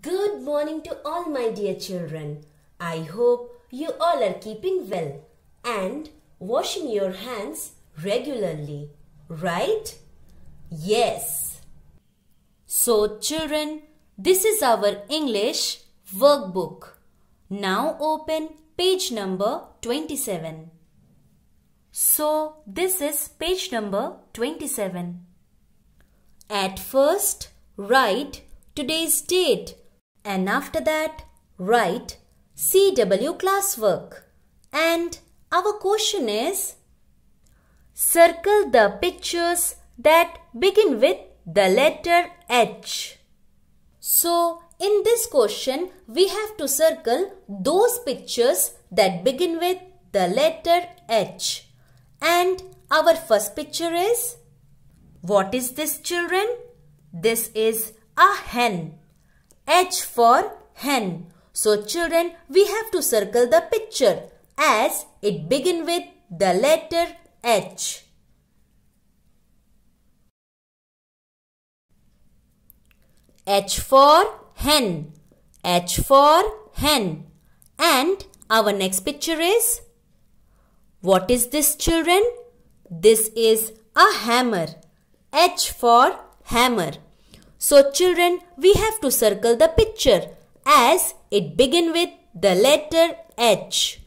Good morning to all my dear children. I hope you all are keeping well and washing your hands regularly, right? Yes. So children, this is our English workbook. Now open page number 27. So this is page number 27. At first, write today's date, and after that, write CW classwork. And our question is, circle the pictures that begin with the letter H. So, in this question, we have to circle those pictures that begin with the letter H. And our first picture is, what is this children? This is a hen. H for hen. So children, we have to circle the picture as it begin with the letter H. H for hen. H for hen. And our next picture is What is this children? This is a hammer. H for hammer. So children, we have to circle the picture as it begin with the letter H.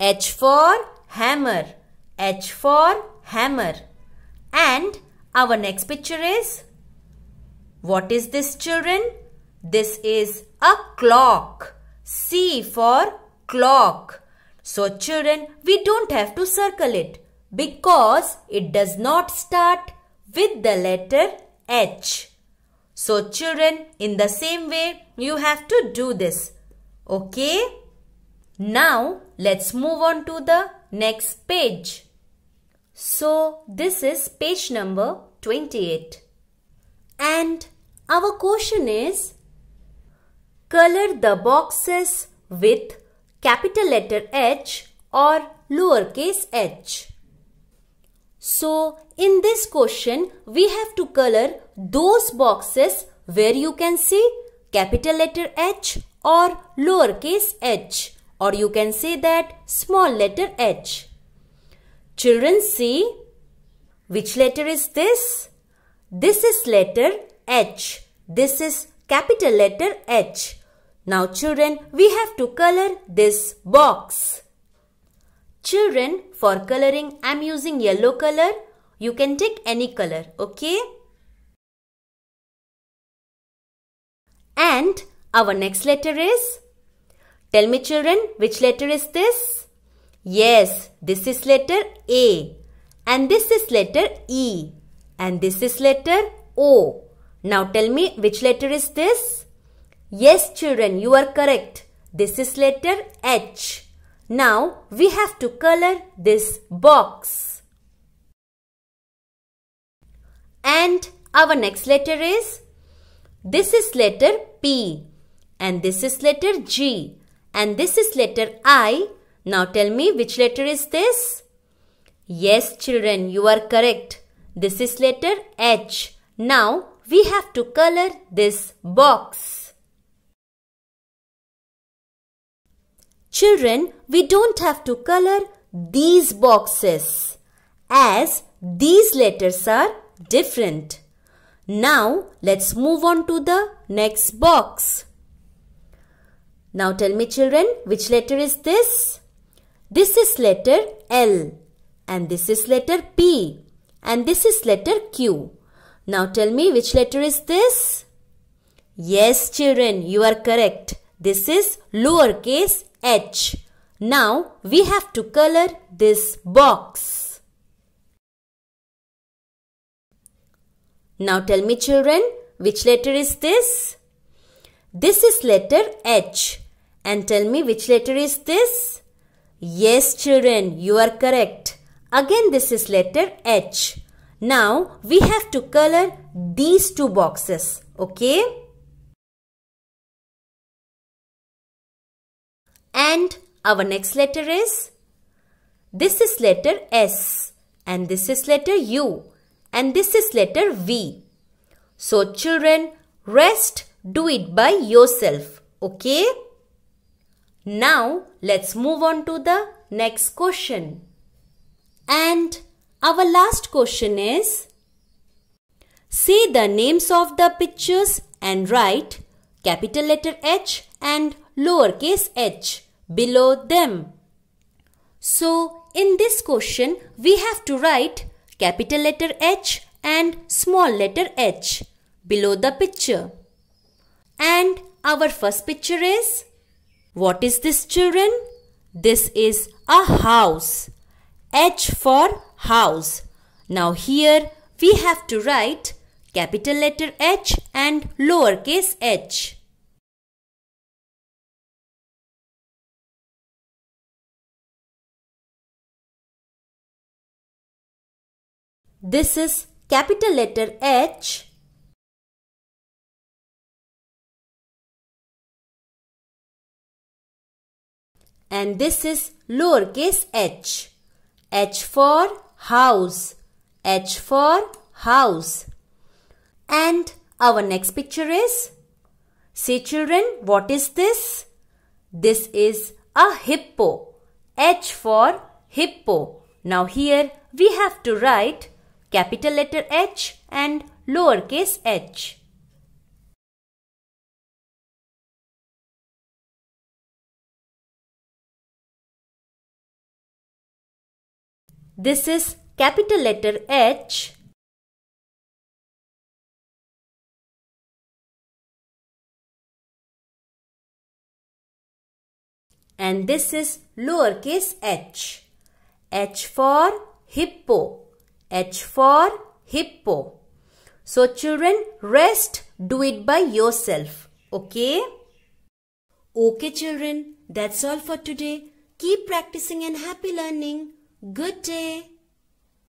H for hammer, H for hammer. And our next picture is, what is this children? This is a clock. C for clock. So children, we don't have to circle it because it does not start with the letter H. So children, in the same way, you have to do this. Okay? Now, let's move on to the next page. So, this is page number 28. And our question is, color the boxes with capital letter H or lowercase h. So in this question, we have to color those boxes where you can see capital letter H or lowercase h or you can say that small letter h. Children see which letter is this? This is letter H. This is capital letter H. Now children, we have to color this box. Children, for coloring, I'm using yellow color. You can take any color, okay? And our next letter is? Tell me children, which letter is this? Yes, this is letter A. And this is letter E. And this is letter O. Now tell me which letter is this? Yes children, you are correct. This is letter H. Now we have to color this box. And our next letter is, this is letter P and this is letter G and this is letter I. Now tell me which letter is this? Yes children, you are correct. This is letter H. Now we have to color this box. Children, we don't have to color these boxes as these letters are different. Now, let's move on to the next box. Now tell me children, which letter is this? This is letter L and this is letter P and this is letter Q. Now tell me which letter is this? Yes children, you are correct. This is lowercase H. Now we have to color this box. Now tell me children, which letter is this? This is letter H. And tell me which letter is this? Yes children, you are correct. Again this is letter H. Now we have to color these two boxes. Okay. And our next letter is, this is letter S and this is letter U and this is letter V. So children, rest, do it by yourself. Okay? Now, let's move on to the next question. And our last question is, Say the names of the pictures and write capital letter H and lowercase h below them. So in this question we have to write capital letter H and small letter h below the picture. And our first picture is What is this children? This is a house. H for house. Now here we have to write capital letter H and lowercase h. This is capital letter H. And this is lowercase h. H for house. H for house. And our next picture is See children, what is this? This is a hippo. H for hippo. Now here we have to write capital letter H and lowercase h. This is capital letter H. And this is lowercase h. H for hippo. H for hippo. So children, rest, do it by yourself. Okay? Okay children, that's all for today. Keep practicing and happy learning. Good day.